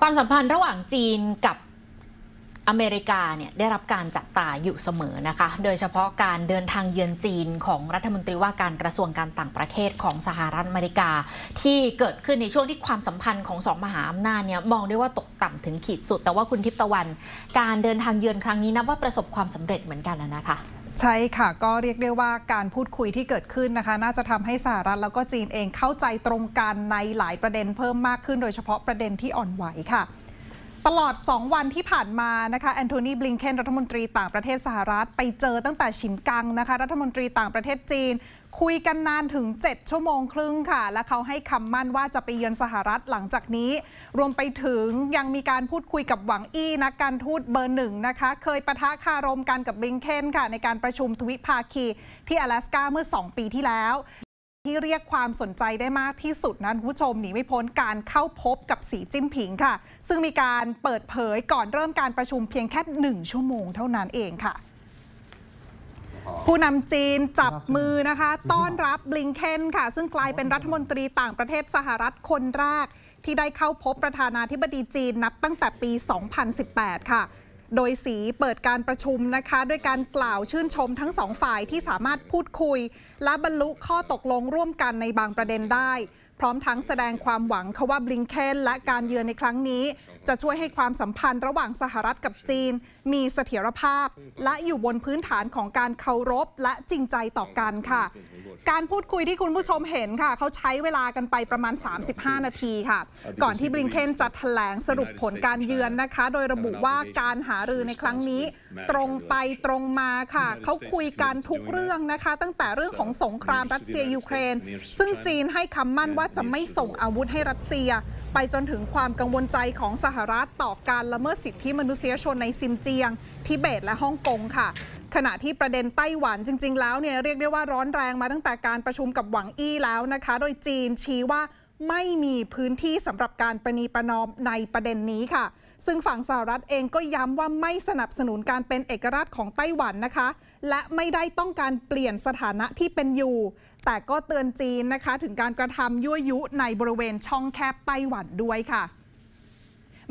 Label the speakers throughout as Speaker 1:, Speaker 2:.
Speaker 1: ความสัมพันธ์ระหว่างจีนกับอเมริกาเนี่ยได้รับการจับตาอยู่เสมอนะคะ โดยเฉพาะการเดินทางเยือนจีนของรัฐมนตรีว่าการกระทรวงการต่างประเทศของสหรัฐอเมริกา ที่เกิดขึ้นในช่วงที่ความสัมพันธ์ของสองมหาอำนาจเนี่ยมองได้ว่าตกต่ำถึงขีดสุด แต่ว่าคุณทิพตะวัน การเดินทางเยือนครั้งนี้นับว่าประสบความสำเร็จเหมือนกันนะคะใช่ค่ะก็เรียกได้ว่าการพูดคุยที่เกิดขึ้นนะคะ น่าจะทำให้สหรัฐแล้วก็จีนเองเข้าใจตรงกันในหลายประเด็นเพิ่มมากขึ้นโดยเฉพาะประเด็นที่อ่อนไหวค่ะตลอด 2 วันที่ผ่านมานะคะแอนโทนีบลิงเคนรัฐมนตรีต่างประเทศสหรัฐ ไปเจอตั้งแต่ฉินกังนะคะ รัฐมนตรีต่างประเทศจีน คุยกันนานถึง 7 ชั่วโมงครึ่งค่ะ และเขาให้คำมั่นว่าจะไปเยือนสหรัฐหลังจากนี้ รวมไปถึงยังมีการพูดคุยกับหวังอี้นะักการทูตเบอร์หนึ่งนะคะ เคยประทะคารมกันกับบลิงเคนค่ะ ในการประชุมทวิภาคีที่阿拉สกาเมื่อ 2 ปีที่แล้วที่เรียกความสนใจได้มากที่สุดนั้นผู้ชมหนีไม่พ้นการเข้าพบกับสีจิ้นผิงค่ะ ซึ่งมีการเปิดเผยก่อนเริ่มการประชุมเพียงแค่หนึ่งชั่วโมงเท่านั้นเองค่ะ ผู้นำจีนจับมือนะคะ ต้อนรับบลิงเคนค่ะ ซึ่งกลายเป็นรัฐมนตรีต่างประเทศสหรัฐคนแรก ที่ได้เข้าพบประธานาธิบดีจีนนับตั้งแต่ปี 2018 ค่ะโดยสีเปิดการประชุมนะคะด้วยการกล่าวชื่นชมทั้งสองฝ่ายที่สามารถพูดคุย และบรรลุข้อตกลงร่วมกันในบางประเด็นได้พร้อมทั้งแสดงความหวังค่ะว่าบลิงเคนและการเยือนในครั้งนี้ จะช่วยให้ความสัมพันธ์ระหว่างสหรัฐกับจีน มีเสถียรภาพ และอยู่บนพื้นฐานของการเคารพและจริงใจต่อกันค่ะ การพูดคุยที่คุณผู้ชมเห็นค่ะเขาใช้เวลากันไปประมาณ 35 นาทีค่ะ ก่อนที่บลิงเคนจะแถลงสรุปผลการเยือนนะคะ โดยระบุว่าการหารือในครั้งนี้ ตรงไปตรงมาค่ะเขาคุยกันทุกเรื่องนะคะ ตั้งแต่เรื่องของสงครามรัสเซียยูเครน ซึ่งจีนให้คำมั่นว่าาจะไม่ส่งอาวุธให้รัสเซีย ไปจนถึงความกังวลใจของสหรัฐต่อการละเมิดสิทธิมนุษยชนในซินเจียงทิเบตและฮ่องกงค่ะ ขณะที่ประเด็นไต้หวัน จริงๆ แล้วเนี่ยเรียกได้ว่าร้อนแรงมาตั้งแต่การประชุมกับหวังอี้แล้วนะคะ โดยจีนชี้ว่าไม่มีพื้นที่สำหรับการประนีประนอมในประเด็นนี้ค่ะ ซึ่งฝั่งสหรัฐเองก็ย้ำว่าไม่สนับสนุนการเป็นเอกราชของไต้หวันนะคะ และไม่ได้ต้องการเปลี่ยนสถานะที่เป็นอยู่ แต่ก็เตือนจีนนะคะ ถึงการกระทำยั่วยุในบริเวณช่องแคบไต้หวันด้วยค่ะ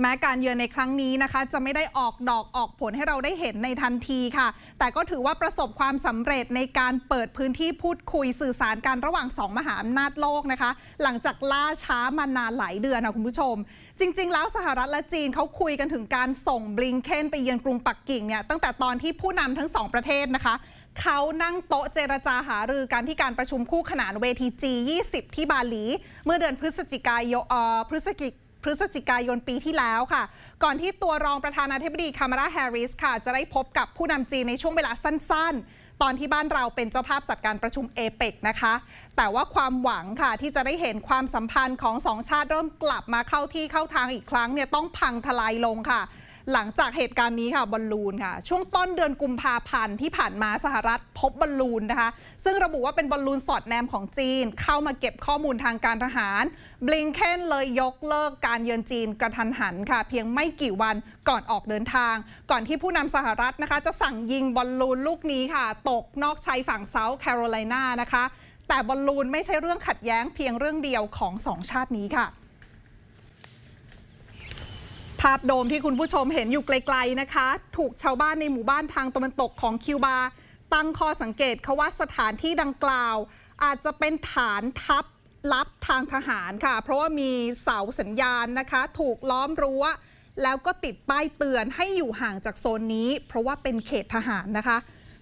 Speaker 1: แม้การเยือนในครั้งนี้นะคะจะไม่ได้ออกดอกออกผลให้เราได้เห็นในทันทีค่ะ แต่ก็ถือว่าประสบความสำเร็จในการเปิดพื้นที่พูดคุยสื่อสารกันระหว่าง 2 มหาอำนาจโลกนะคะหลังจากล่าช้ามานานหลายเดือนนะคุณผู้ชม จริงๆ แล้วสหรัฐและจีนเขาคุยกันถึงการส่งบลิงเคนไปเยือนกรุงปักกิ่งเนี่ยตั้งแต่ตอนที่ผู้นำทั้ง2ประเทศนะคะเขานั่งโต๊ะเจรจาหารือกันที่การประชุมคู่ขนานเวที G20 ที่บาหลีเมื่อเดือนพฤศจิกายนพฤศจิกพฤศจิกายนปีที่แล้วค่ะ ก่อนที่ตัวรองประธานาธิบดี คามาราแฮร์ริสค่ะจะได้พบกับผู้นำจีนในช่วงเวลาสั้นๆ ตอนที่บ้านเราเป็นเจ้าภาพจัดการประชุมเอเปกนะคะ แต่ว่าความหวังค่ะที่จะได้เห็นความสัมพันธ์ของสองชาติ เริ่มกลับมาเข้าที่เข้าทางอีกครั้งเนี่ยต้องพังทลายลงค่ะหลังจากเหตุการณ์นี้ค่ะบอลลูนค่ะ ช่วงต้นเดือนกุมภาพันธ์ที่ผ่านมาสหรัฐ พบบอลลูนนะคะ ซึ่งระบุว่าเป็นบอลลูนสอดแนมของจีนเข้ามาเก็บข้อมูลทางการทหารบลิงเคนเลยยกเลิกการเยือนจีนกระทันหันค่ะ เพียงไม่กี่วันก่อนออกเดินทาง ก่อนที่ผู้นำสหรัฐนะคะ จะสั่งยิงบอลลูนลูกนี้ค่ะ ตกนอกชายฝั่งเซาท์แคโรไลนานะคะแต่บอลลูนไม่ใช่เรื่องขัดแย้งเพียงเรื่องเดียวของสองชาตินี้ค่ะภาพโดมที่คุณผู้ชมเห็นอยู่ไกลๆนะคะ ถูกชาวบ้านในหมู่บ้านทางตะวันตกของคิวบาตั้งข้อสังเกตเขาว่าสถานที่ดังกล่าว อาจจะเป็นฐานทัพลับทางทหารค่ะ เพราะว่ามีเสาสัญญาณนะคะ ถูกล้อมรั้วแล้วก็ติดป้ายเตือนให้อยู่ห่างจากโซนนี้ เพราะว่าเป็นเขตทหารนะคะ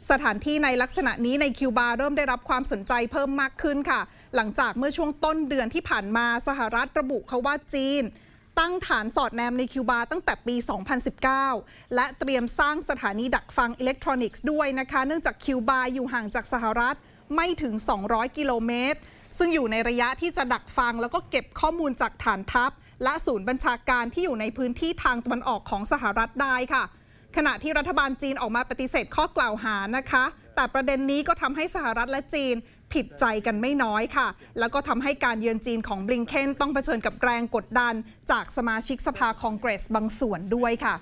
Speaker 1: สถานที่ในลักษณะนี้ในคิวบาเริ่มได้รับความสนใจเพิ่มมากขึ้นค่ะ หลังจากเมื่อช่วงต้นเดือนที่ผ่านมาสหรัฐระบุเขาว่าจีนตั้งฐานสอดแนมในคิวบาตั้งแต่ปี 2019 และเตรียมสร้างสถานีดักฟังอิเล็กทรอนิกส์ด้วยนะคะ เนื่องจากคิวบาอยู่ห่างจากสหรัฐ ไม่ถึง 200 กิโลเมตร ซึ่งอยู่ในระยะที่จะดักฟังแล้วก็เก็บข้อมูลจากฐานทัพ และศูนย์บัญชาการที่อยู่ในพื้นที่ทางตะวันออกของสหรัฐได้ค่ะ ขณะที่รัฐบาลจีนออกมาปฏิเสธข้อกล่าวหานะคะ แต่ประเด็นนี้ก็ทำให้สหรัฐและจีนผิดใจกันไม่น้อยค่ะ แล้วก็ทำให้การเยือนจีนของบลิงเคนต้องเผชิญกับแรงกดดัน จากสมาชิกสภาคองเกรสบางส่วนด้วยค่ะ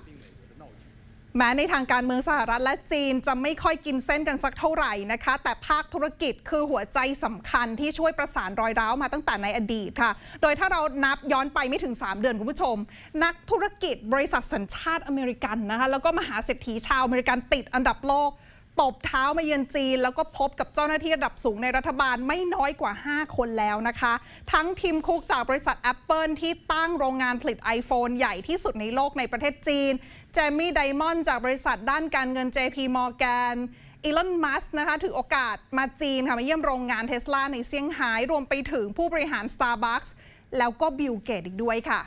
Speaker 1: แม้ในทางการเมืองสหรัฐและจีนจะไม่ค่อยกินเส้นกันสักเท่าไหร่นะคะ แต่ภาคธุรกิจคือหัวใจสำคัญที่ช่วยประสานรอยร้าวมาตั้งแต่ในอดีตค่ะ โดยถ้าเรานับย้อนไปไม่ถึง 3 เดือนคุณผู้ชม นักธุรกิจบริษัทสัญชาติอเมริกันนะคะ แล้วก็มหาเศรษฐีชาวอเมริกันติดอันดับโลกตบเท้ามาเยือนจีนแล้วก็พบกับเจ้าหน้าที่ระดับสูงในรัฐบาลไม่น้อยกว่า 5 คนแล้วนะคะ ทั้งทีมคุกจากบริษัท Apple ที่ตั้งโรงงานผลิต iPhone ใหญ่ที่สุดในโลกในประเทศจีนเจมี่ไดมอนด์จากบริษัทด้านการเงิน JP Morgan อีลอนมัสนะคะถือโอกาสมาจีนค่ะมาเยี่ยมโรงงานเทสลาในเซี่ยงไฮ้รวมไปถึงผู้บริหาร Starbucks แล้วก็บิลเกตอีกด้วยค่ะ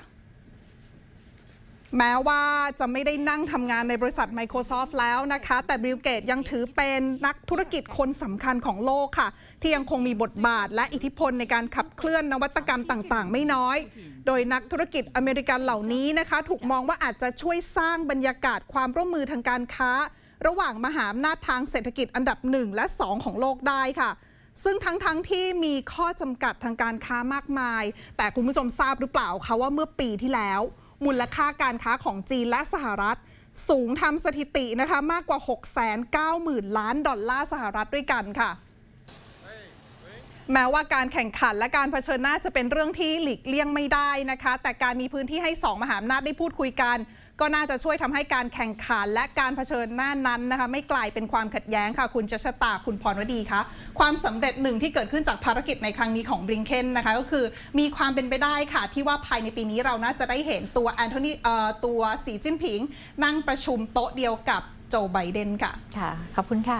Speaker 1: แม้ว่าจะไม่ได้นั่งทำงานในบริษัท Microsoft แล้วนะคะ แต่บิลเกตยังถือเป็นนักธุรกิจคนสำคัญของโลกค่ะที่ยังคงมีบทบาทและอิทธิพลในการขับเคลื่อนนวัตกรรมต่างๆ ไม่น้อย โดยนักธุรกิจอเมริกันเหล่านี้นะคะ ถูกมองว่าอาจจะช่วยสร้างบรรยากาศความร่วมมือทางการค้า ระหว่างมหาอำนาจทางเศรษฐกิจอันดับ 1 และ 2 ของโลกได้ค่ะ ซึ่งทั้งๆทที่มีข้อจำกัดทางการค้ามากมาย แต่คุณผู้ชมทราบหรือเปล่าคะว่าเมื่อปีที่แล้วมูลค่าการค้าของจีนและสหรัฐ สูงทำสถิตินะคะมากกว่า 690,000ล้านดอลลาร์สหรัฐด้วยกันค่ะแม้ว่าการแข่งขันและการเผชิญหน้าจะเป็นเรื่องที่หลีกเลี่ยงไม่ได้นะคะ แต่การมีพื้นที่ให้2มหาอำนาจได้พูดคุยกัน ก็น่าจะช่วยทำให้การแข่งขันและการเผชิญหน้านั้นนะคะไม่กลายเป็นความขัดแย้งค่ะ คุณจชตาคุณพรวดีคะความสำเร็จหนึ่งที่เกิดขึ้นจากภารกิจในครั้งนี้ของบริงเคนนะคะ ก็คือมีความเป็นไปได้ค่ะ ที่ว่าภายในปีนี้เราน่าจะได้เห็นตัวแอนโทนีเอ่อตัวสีจิ้นผิง นั่งประชุมโต๊ะเดียวกับโจไบเดนค่ะ ค่ะขอบคุณค่ะ